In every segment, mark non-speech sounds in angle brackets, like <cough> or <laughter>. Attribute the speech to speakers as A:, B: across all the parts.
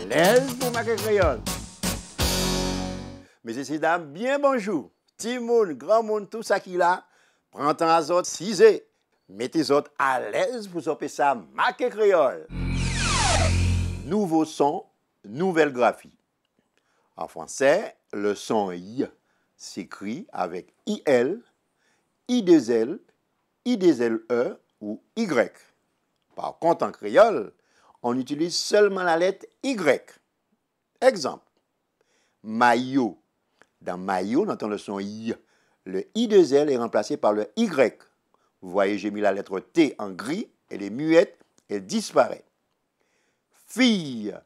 A: à l'aise pour ma créole. Messieurs, et dames, bien bonjour. Timoun, grand monde, tout ça qu'il là, prends temps à cisez. Mettez vous à l'aise pour opérer ça le créole. Nouveau son, nouvelle graphie. En français, le son I s'écrit avec IL, I2L, I2LE ou Y. Par contre, en créole, on utilise seulement la lettre Y. Exemple, maillot. Dans maillot, on entend le son I. Le i de l est remplacé par le Y. Vous voyez, j'ai mis la lettre T en gris, elle est muette, elle disparaît. Fille.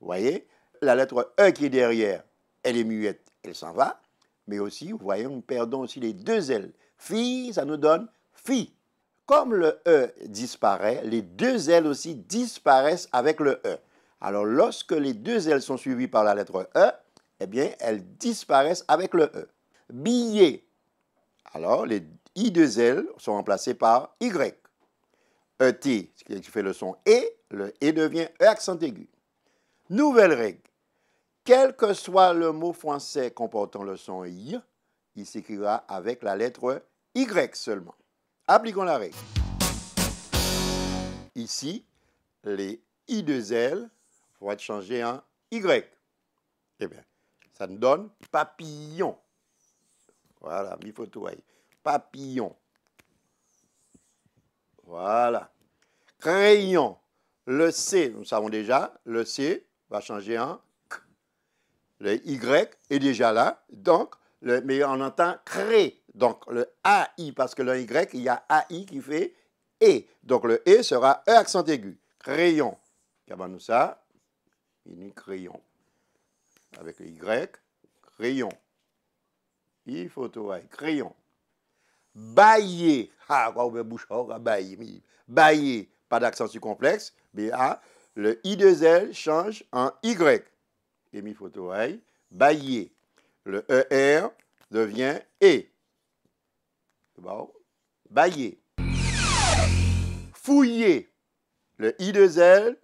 A: Vous voyez, la lettre E qui est derrière, elle est muette, elle s'en va. Mais aussi, vous voyez, nous perdons aussi les deux L. Fille, ça nous donne fille. Comme le E disparaît, les deux L aussi disparaissent avec le E. Alors lorsque les deux L sont suivies par la lettre E, eh bien, elles disparaissent avec le E. Billet. Alors les I deux L sont remplacés par Y. ET, ce qui fait le son E, le E devient E accent aigu. Nouvelle règle. Quel que soit le mot français comportant le son I, il s'écrira avec la lettre Y seulement appliquons la règle. Ici, les I2L vont être changés en Y. Eh bien, ça nous donne papillon. Voilà, mi photo Papillon. Voilà. Crayon. Le C, nous savons déjà, le C va changer en K. Le Y est déjà là, donc, le, mais on entend cré. Donc le AI, parce que le Y, il y a AI qui fait E. Donc le E sera E accent aigu. Crayon. Qu'avons-nous ça Il crayon. Avec le Y, crayon. I photo crayon. Baillé. Ah, quoi, on bouche, baillé. Oh, baillé, pas d'accent circonflexe. A. Le i de l change en Y. Et mi photo baillé. Le ER devient bailler. Fouiller. Le i de Z,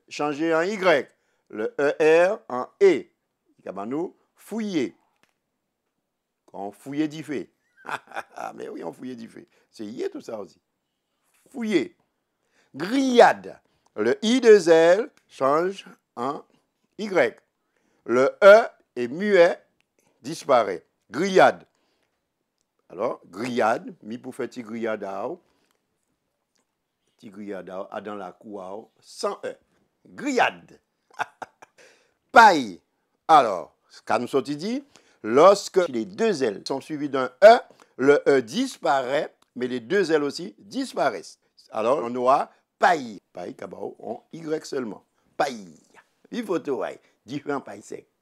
A: changé en Y. Le ER en E. nous, fouiller. Quand on fouillait fait. <laughs> Ah, mais oui, on fouillait fait. C'est hier tout ça aussi. Fouiller. Grillade. Le i de Z change en Y. Le E est muet, disparaît. Grillade. Alors, grillade, mi pour faire grillade à à dans la cour sans E. Grillade. <laughs> Paille. Alors, ce nous sorti dit, lorsque les deux ailes sont suivies d'un E, le E disparaît, mais les deux ailes aussi disparaissent. Alors, on aura paille. Paille, cabao, en Y seulement. Paille. Il faut tout, Différents paille sec.